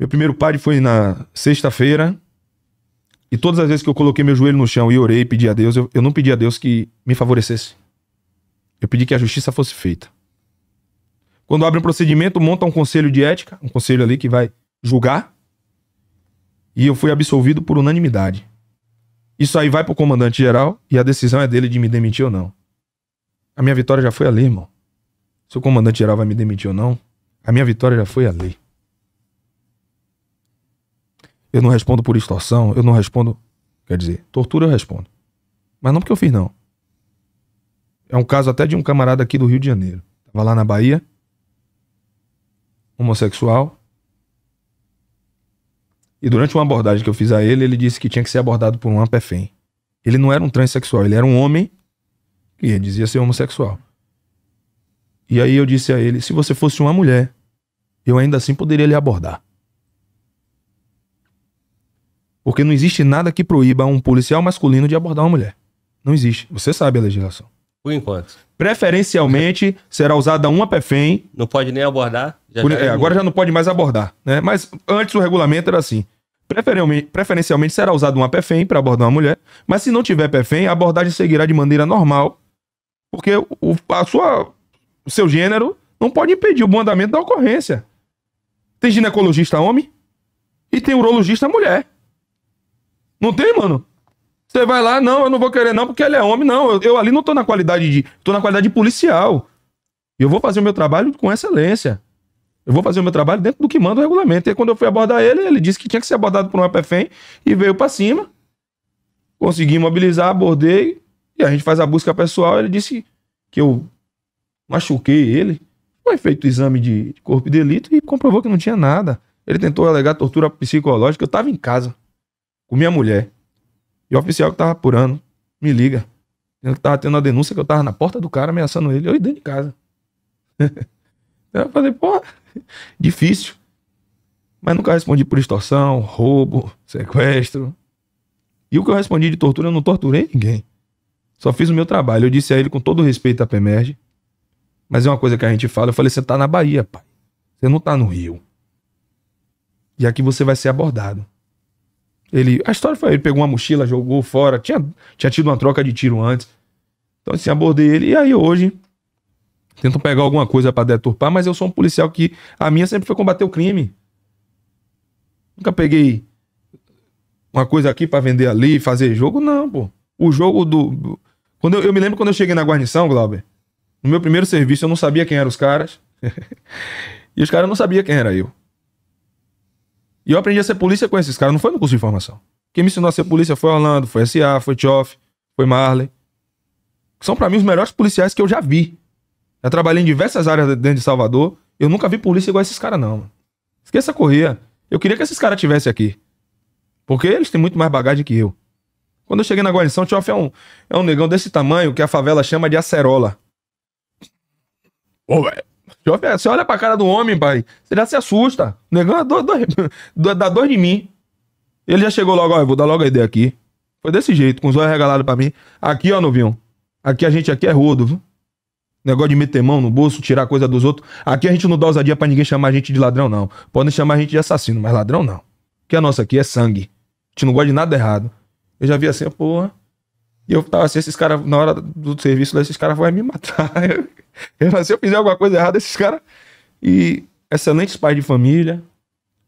Meu primeiro padre foi na sexta-feira. E todas as vezes que eu coloquei meu joelho no chão e orei e pedi a Deus, eu, eu não pedi a Deus que me favorecesse. Eu pedi que a justiça fosse feita. Quando abre um procedimento, monta um conselho de ética, um conselho ali que vai julgar. E eu fui absolvido por unanimidade. Isso aí vai pro comandante geral e a decisão é dele de me demitir ou não. A minha vitória já foi ali, irmão. Se o comandante geral vai me demitir ou não, a minha vitória já foi ali. Eu não respondo por extorsão, eu não respondo. Quer dizer, tortura eu respondo. Mas não porque eu fiz, não. É um caso até de um camarada aqui do Rio de Janeiro. Tava lá na Bahia, homossexual. E durante uma abordagem que eu fiz a ele, ele disse que tinha que ser abordado por um ampefem. Ele não era um transexual, ele era um homem que dizia ser homossexual. E aí eu disse a ele: se você fosse uma mulher, eu ainda assim poderia lhe abordar. Porque não existe nada que proíba um policial masculino de abordar uma mulher. Não existe. Você sabe a legislação. Por enquanto. Preferencialmente será usada uma PFEM. Não pode nem abordar. Já por, já é, é agora já não pode mais abordar. Né? Mas antes o regulamento era assim. Preferencialmente será usada uma PFEM para abordar uma mulher, mas se não tiver PFEM, a abordagem seguirá de maneira normal, porque o, a sua, o seu gênero não pode impedir o bom andamento da ocorrência. Tem ginecologista homem e tem urologista mulher. Não tem, mano? Você vai lá, não, eu não vou querer não, porque ele é homem, não. Eu, eu ali não tô na qualidade de. tô na qualidade de policial. Eu vou fazer o meu trabalho com excelência. Eu vou fazer o meu trabalho dentro do que manda o regulamento. E aí, quando eu fui abordar ele, ele disse que tinha que ser abordado por um APFEM e veio para cima. Consegui imobilizar, abordei e a gente faz a busca pessoal. Ele disse que eu machuquei ele. Foi feito o exame de corpo e delito e comprovou que não tinha nada. Ele tentou alegar tortura psicológica. Eu tava em casa com minha mulher. E o oficial que tava apurando me liga. Ele tava tendo a denúncia que eu tava na porta do cara ameaçando ele. Eu ia dentro de casa. eu falei, pô, difícil. Mas nunca respondi por extorsão, roubo, sequestro. E o que eu respondi de tortura, eu não torturei ninguém. Só fiz o meu trabalho. Eu disse a ele com todo respeito à PEMERG. Mas é uma coisa que a gente fala. Eu falei, você tá na Bahia, pai. Você não tá no Rio. E aqui você vai ser abordado. Ele, a história foi, ele pegou uma mochila, jogou fora, tinha, tinha tido uma troca de tiro antes. Então, assim, abordei ele. E aí, hoje, tentam pegar alguma coisa para deturpar, mas eu sou um policial que a minha sempre foi combater o crime. Nunca peguei uma coisa aqui para vender ali, fazer jogo, não, pô. O jogo do. Quando eu, eu, me lembro quando eu cheguei na guarnição, Glauber, no meu primeiro serviço eu não sabia quem eram os caras. e os caras não sabiam quem era eu. E eu aprendi a ser polícia com esses caras, não foi no curso de formação. Quem me ensinou a ser polícia foi Orlando, foi SA, foi Tioff, foi Marley. São para mim os melhores policiais que eu já vi. Já trabalhei em diversas áreas dentro de Salvador. Eu nunca vi polícia igual esses caras, não. Mano. Esqueça a correia. Eu queria que esses caras estivessem aqui. Porque eles têm muito mais bagagem que eu. Quando eu cheguei na guarnição, o Tioff é um, é um negão desse tamanho que a favela chama de acerola. Ô, oh, velho. Você olha pra cara do homem, pai. Você já se assusta. O negão dá é dor, dá dor de mim. Ele já chegou logo, ó, eu vou dar logo a ideia aqui. Foi desse jeito, com os olhos regalados pra mim. Aqui, ó, novinho. Aqui a gente aqui é rodo, viu? Negócio de meter mão no bolso, tirar coisa dos outros. Aqui a gente não dá ousadia pra ninguém chamar a gente de ladrão, não. Podem chamar a gente de assassino, mas ladrão não. Que a nossa aqui é sangue. A gente não gosta de nada errado. Eu já vi assim, porra. E eu tava assim, esses caras, na hora do serviço, esses caras vão me matar. Se eu fizer alguma coisa errada, esses caras. E excelentes pais de família,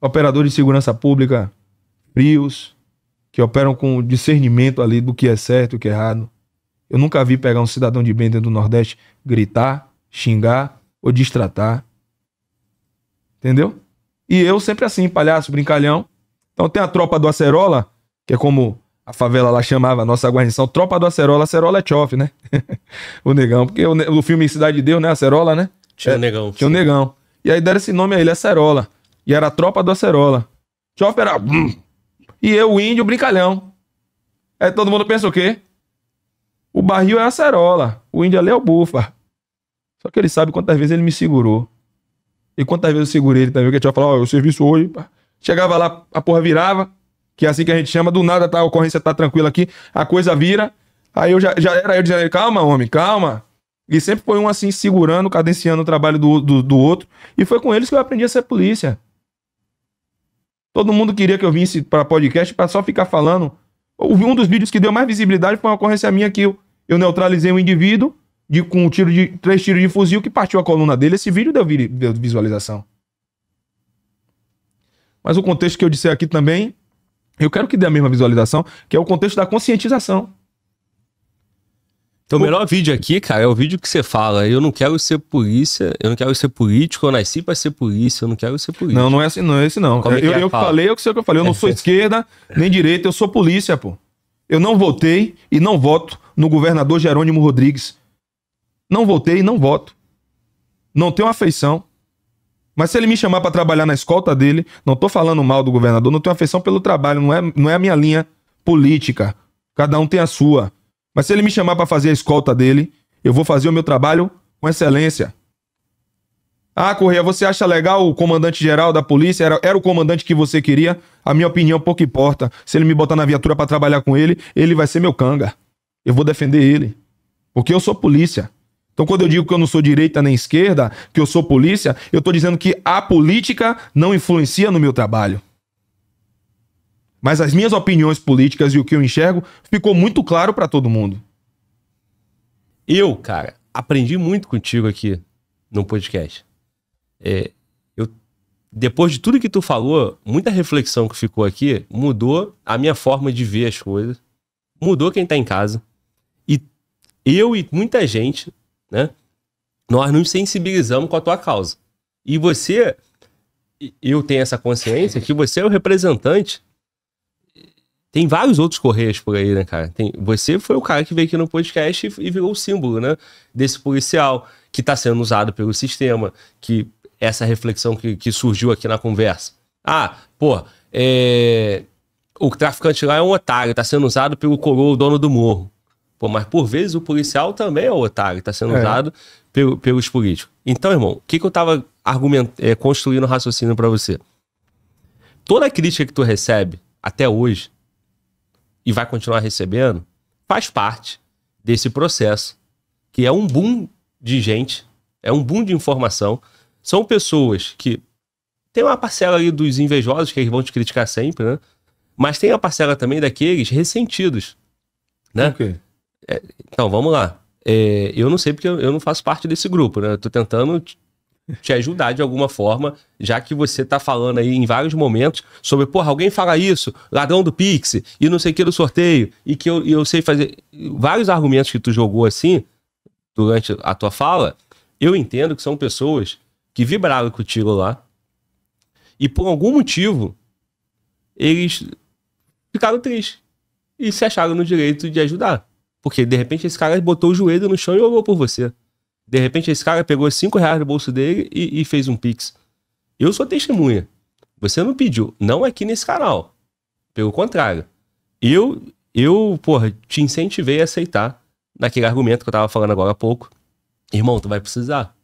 operadores de segurança pública frios, que operam com discernimento ali do que é certo e o que é errado. Eu nunca vi pegar um cidadão de bem dentro do Nordeste gritar, xingar ou distratar. Entendeu? E eu sempre assim, palhaço, brincalhão. Então tem a tropa do Acerola, que é como a favela lá chamava a nossa guarnição Tropa do Acerola. Acerola é Tchoff, né? o negão. Porque o, o filme Cidade de Deus, né? Acerola, né? Tinha é, um negão. Tinha um negão. E aí deram esse nome a ele, Acerola. E era a Tropa do Acerola. Tchoff era. E eu, o índio, brincalhão. Aí todo mundo pensa o quê? O barril é acerola. O índio ali é o bufa. Só que ele sabe quantas vezes ele me segurou. E quantas vezes eu segurei ele também, que a gente falou: falar, ó, oh, o serviço hoje. Chegava lá, a porra virava que é assim que a gente chama, do nada tá, a ocorrência tá tranquila aqui, a coisa vira. Aí eu já, já era eu dizendo, calma, homem, calma. E sempre foi um assim, segurando, cadenciando o trabalho do, do, do outro. E foi com eles que eu aprendi a ser polícia. Todo mundo queria que eu vinsse para podcast para só ficar falando. Um dos vídeos que deu mais visibilidade foi uma ocorrência minha que eu, eu neutralizei um indivíduo de, com um tiro de três tiros de fuzil que partiu a coluna dele. Esse vídeo deu, deu visualização. Mas o contexto que eu disse aqui também eu quero que dê a mesma visualização, que é o contexto da conscientização. Então, o melhor vídeo aqui, cara, é o vídeo que você fala: eu não quero ser polícia, eu não quero ser político, eu nasci pra ser polícia, eu não quero ser polícia. Não, não é assim, não é esse não. Como é eu, é eu falei, eu sei o que eu falei, eu não sou esquerda nem direita, eu sou polícia, pô. Eu não votei e não voto no governador Jerônimo Rodrigues. Não votei e não voto. Não tenho afeição. Mas se ele me chamar para trabalhar na escolta dele, não tô falando mal do governador, não tenho afeição pelo trabalho, não é, não é a minha linha política. Cada um tem a sua. Mas se ele me chamar para fazer a escolta dele, eu vou fazer o meu trabalho com excelência. Ah, Correia, você acha legal o comandante-geral da polícia? Era, era o comandante que você queria? A minha opinião pouco importa. Se ele me botar na viatura para trabalhar com ele, ele vai ser meu canga. Eu vou defender ele. Porque eu sou polícia. Então, quando eu digo que eu não sou direita nem esquerda, que eu sou polícia, eu estou dizendo que a política não influencia no meu trabalho. Mas as minhas opiniões políticas e o que eu enxergo ficou muito claro para todo mundo. Eu, cara, aprendi muito contigo aqui no podcast. É, eu, depois de tudo que tu falou, muita reflexão que ficou aqui mudou a minha forma de ver as coisas, mudou quem tá em casa. E eu e muita gente né? Nós nos sensibilizamos com a tua causa. E você, eu tenho essa consciência que você é o representante. Tem vários outros correios por aí, né, cara? Tem, você foi o cara que veio aqui no podcast e, e virou o símbolo, né? Desse policial que está sendo usado pelo sistema, que essa reflexão que, que surgiu aqui na conversa. Ah, pô, é, o traficante lá é um otário, está sendo usado pelo coroa, o dono do morro. Pô, mas por vezes o policial também é o otário, está sendo é. usado pelo, pelos políticos. Então, irmão, o que, que eu estava é, construindo o raciocínio para você? Toda crítica que tu recebe até hoje e vai continuar recebendo faz parte desse processo, que é um boom de gente, é um boom de informação. São pessoas que tem uma parcela ali dos invejosos que eles vão te criticar sempre, né? Mas tem a parcela também daqueles ressentidos, né? quê? É, então, vamos lá. É, eu não sei porque eu, eu, não faço parte desse grupo, né? Eu tô tentando te, ajudar de alguma forma, já que você tá falando aí em vários momentos sobre, porra, alguém fala isso, ladrão do Pix, e não sei o que do sorteio, e que eu, eu sei fazer. Vários argumentos que tu jogou assim, durante a tua fala, eu entendo que são pessoas que vibraram contigo lá, e por algum motivo, eles ficaram tristes e se acharam no direito de ajudar. Porque de repente esse cara botou o joelho no chão e orou por você. De repente esse cara pegou 5 reais do bolso dele e, e fez um pix. Eu sou testemunha. Você não pediu. Não aqui nesse canal. Pelo contrário. Eu, eu porra, te incentivei a aceitar naquele argumento que eu tava falando agora há pouco. Irmão, tu vai precisar.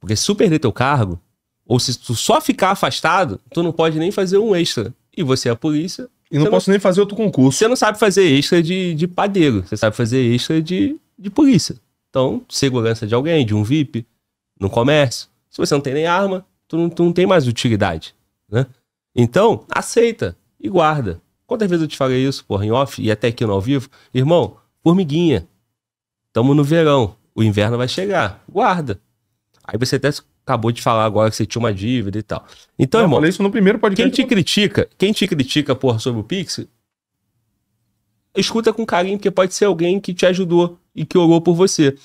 Porque se tu perder teu cargo, ou se tu só ficar afastado, tu não pode nem fazer um extra. E você é a polícia, e não, não posso nem fazer outro concurso. Você não sabe fazer extra de, de padeiro, você sabe fazer extra de, de polícia. Então, segurança de alguém, de um VIP, no comércio. Se você não tem nem arma, tu não, tu não tem mais utilidade, né? Então, aceita e guarda. Quantas vezes eu te falei isso, porra, em off e até aqui no ao vivo? Irmão, formiguinha. Tamo no verão. O inverno vai chegar. Guarda. Aí você até acabou de falar agora que você tinha uma dívida e tal. Então, Não, irmão, falei isso no primeiro podcast. Quem te critica, quem te critica por sobre o Pix, escuta com carinho, porque pode ser alguém que te ajudou e que orou por você.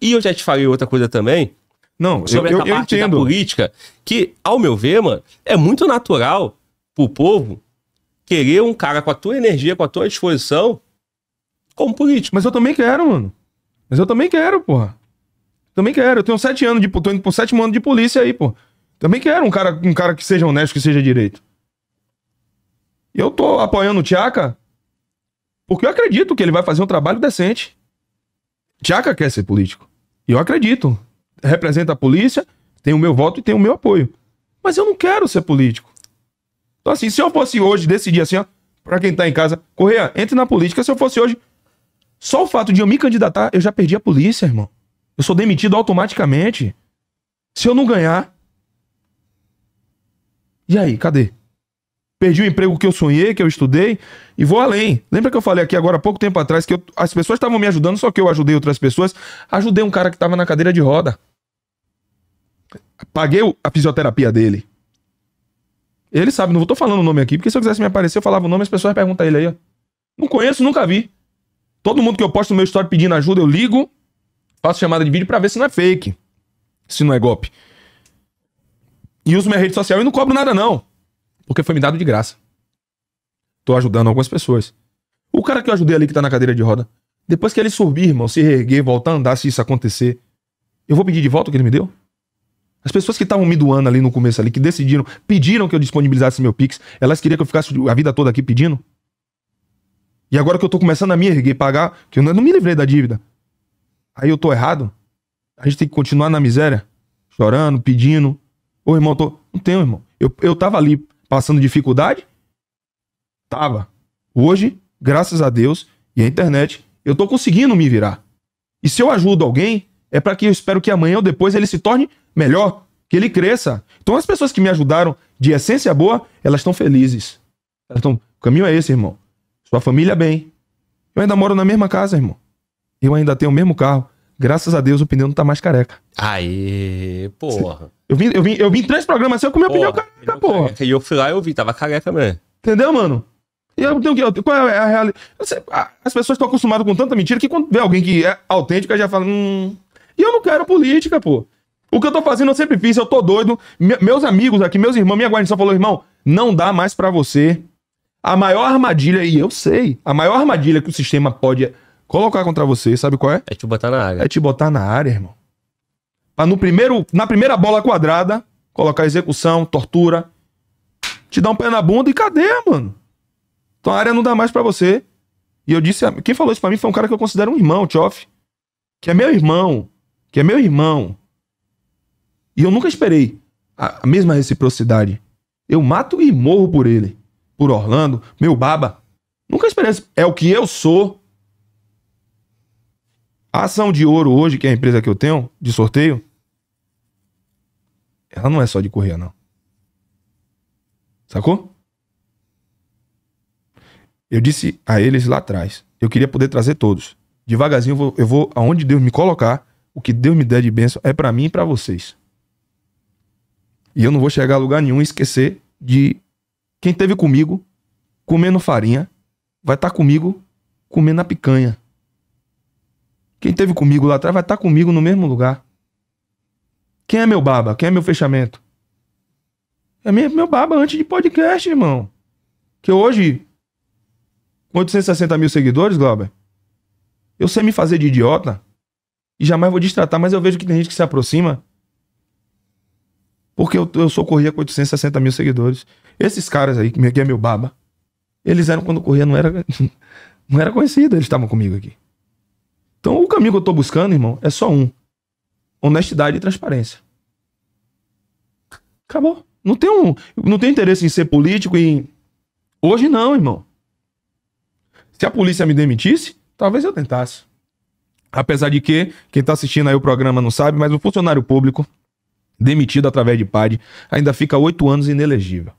E eu já te falei outra coisa também. Não, sobre eu, essa eu, parte entendo. da política, que, ao meu ver, mano, é muito natural pro povo querer um cara com a tua energia, com a tua disposição, como político. Mas eu também quero, mano. Mas eu também quero, porra. Também quero. Eu tenho sete anos de. Tô indo pro sétimo ano de polícia aí, pô. Também quero um cara, um cara que seja honesto, que seja direito. E eu tô apoiando o Tiaca porque eu acredito que ele vai fazer um trabalho decente. Tiaca quer ser político. E eu acredito. Representa a polícia, tem o meu voto e tem o meu apoio. Mas eu não quero ser político. Então, assim, se eu fosse hoje decidir assim, ó, pra quem tá em casa, Correia, entre na política. Se eu fosse hoje, só o fato de eu me candidatar, eu já perdi a polícia, irmão. Eu sou demitido automaticamente. Se eu não ganhar. E aí, cadê? Perdi o emprego que eu sonhei, que eu estudei e vou além. Lembra que eu falei aqui agora há pouco tempo atrás que eu, as pessoas estavam me ajudando, só que eu ajudei outras pessoas? Ajudei um cara que estava na cadeira de roda. Paguei a fisioterapia dele. Ele sabe, não estou falando o nome aqui, porque se eu quisesse me aparecer, eu falava o nome, as pessoas perguntam a ele aí, ó. Não conheço, nunca vi. Todo mundo que eu posto no meu story pedindo ajuda, eu ligo Faço chamada de vídeo para ver se não é fake, se não é golpe. E uso minha rede social e não cobro nada, não. Porque foi me dado de graça. Tô ajudando algumas pessoas. O cara que eu ajudei ali que tá na cadeira de roda, depois que ele subir, irmão, se reerguer, voltar a andar, se isso acontecer, eu vou pedir de volta o que ele me deu? As pessoas que estavam me doando ali no começo ali, que decidiram, pediram que eu disponibilizasse meu Pix, elas queriam que eu ficasse a vida toda aqui pedindo? E agora que eu tô começando a me erguer, pagar, que eu não me livrei da dívida, Aí eu tô errado? A gente tem que continuar na miséria? Chorando, pedindo. Ô, irmão, tô... Não tenho, irmão. Eu, eu tava ali passando dificuldade? Tava. Hoje, graças a Deus e a internet, eu tô conseguindo me virar. E se eu ajudo alguém, é para que eu espero que amanhã ou depois ele se torne melhor, que ele cresça. Então as pessoas que me ajudaram de essência boa, elas estão felizes. Elas estão, o caminho é esse, irmão. Sua família bem. Eu ainda moro na mesma casa, irmão. Eu ainda tenho o mesmo carro. Graças a Deus o pneu não tá mais careca. Aí, porra. Eu vim, eu vim, eu vim três programas assim com meu o pneu careca, porra. E eu fui lá e eu vi, tava careca mesmo. Entendeu, mano? E eu tenho que. Qual é a realidade? As pessoas estão acostumadas com tanta mentira que quando vê alguém que é autêntico, já fala. Hum. E eu não quero política, pô. O que eu tô fazendo, eu sempre fiz, eu tô doido. Me, meus amigos aqui, meus irmãos, minha guarnição falou, irmão, não dá mais para você. A maior armadilha, e eu sei, a maior armadilha que o sistema pode colocar contra você, sabe qual é? É te botar na área. É te botar na área, irmão. Pra no primeiro, na primeira bola quadrada, colocar execução, tortura, te dar um pé na bunda e cadê, mano? Então a área não dá mais para você. E eu disse, quem falou isso para mim foi um cara que eu considero um irmão, Tchoff, que é meu irmão, que é meu irmão. E eu nunca esperei a, a mesma reciprocidade. Eu mato e morro por ele, por Orlando, meu baba. Nunca esperei. É o que eu sou. A ação de ouro hoje, que é a empresa que eu tenho, de sorteio, ela não é só de correr não. Sacou? Eu disse a eles lá atrás. Eu queria poder trazer todos. Devagarzinho eu vou, eu vou aonde Deus me colocar, o que Deus me der de bênção é para mim e para vocês. E eu não vou chegar a lugar nenhum e esquecer de quem esteve comigo comendo farinha, vai estar tá comigo comendo a picanha. Quem teve comigo lá atrás vai estar tá comigo no mesmo lugar. Quem é meu baba? Quem é meu fechamento? É meu baba antes de podcast, irmão. Que hoje, com 860 mil seguidores, Glauber, eu sei me fazer de idiota e jamais vou destratar, mas eu vejo que tem gente que se aproxima porque eu, eu corria com 860 mil seguidores. Esses caras aí, que é meu baba, eles eram quando corria, não era, não era conhecido, eles estavam comigo aqui. Então, o caminho que eu tô buscando, irmão, é só um: honestidade e transparência. Acabou. Não tem um, não tem interesse em ser político em hoje não, irmão. Se a polícia me demitisse, talvez eu tentasse. Apesar de que quem tá assistindo aí o programa não sabe, mas o funcionário público demitido através de PAD ainda fica oito anos inelegível.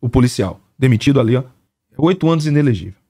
O policial demitido ali, ó, oito anos inelegível.